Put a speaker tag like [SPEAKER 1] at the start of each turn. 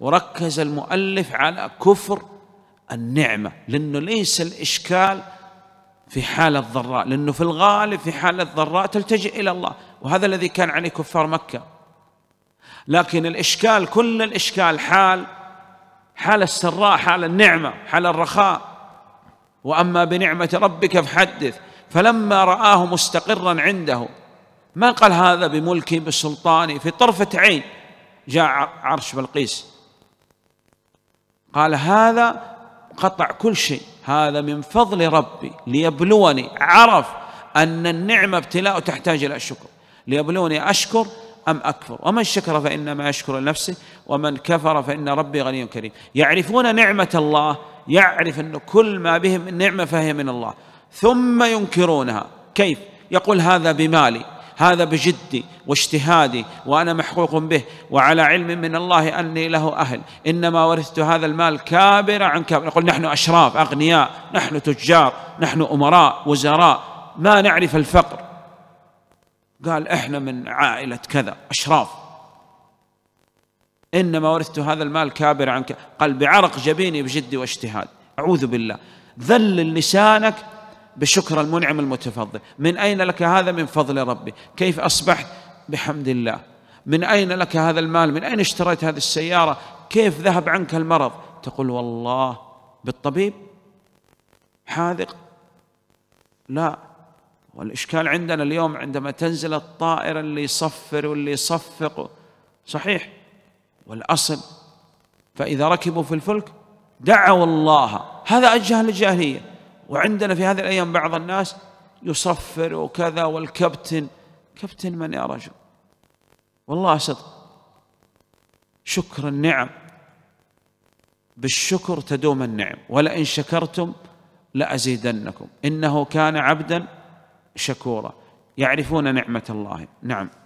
[SPEAKER 1] وركز المؤلف على كفر النعمة لأنه ليس الإشكال في حالة الضراء لأنه في الغالب في حالة الضراء تلتجئ إلى الله وهذا الذي كان عليه كفار مكة لكن الإشكال كل الإشكال حال حال السراء حال النعمة حال الرخاء وأما بنعمة ربك فحدث فلما رآه مستقرا عنده ما قال هذا بملكي بسلطاني في طرفة عين جاء عرش بلقيس قال هذا قطع كل شيء هذا من فضل ربي ليبلوني عرف أن النعمة ابتلاء تحتاج إلى الشكر ليبلوني أشكر أم أكفر ومن شكر فإنما يشكر لنفسه ومن كفر فإن ربي غني كريم يعرفون نعمة الله يعرف أن كل ما بهم نعمة فهي من الله ثم ينكرونها كيف يقول هذا بمالي هذا بجدي واجتهادي وأنا محقوق به وعلى علم من الله أني له أهل إنما ورثت هذا المال كابر عن كابر نقول نحن أشراف أغنياء نحن تجار نحن أمراء وزراء ما نعرف الفقر قال إحنا من عائلة كذا أشراف إنما ورثت هذا المال كابر عن كابر قال بعرق جبيني بجدي واجتهاد أعوذ بالله ذلل لسانك بشكر المنعم المتفضل من أين لك هذا من فضل ربي كيف أصبحت بحمد الله من أين لك هذا المال من أين اشتريت هذه السيارة كيف ذهب عنك المرض تقول والله بالطبيب حاذق لا والإشكال عندنا اليوم عندما تنزل الطائرة اللي يصفر واللي يصفق صحيح والأصل فإذا ركبوا في الفلك دعوا الله هذا أجهل الجاهلية وعندنا في هذه الأيام بعض الناس يصفر وكذا والكابتن كابتن من يا رجل والله صدق شكر النعم بالشكر تدوم النعم ولئن شكرتم لأزيدنكم إنه كان عبدا شكورا يعرفون نعمة الله نعم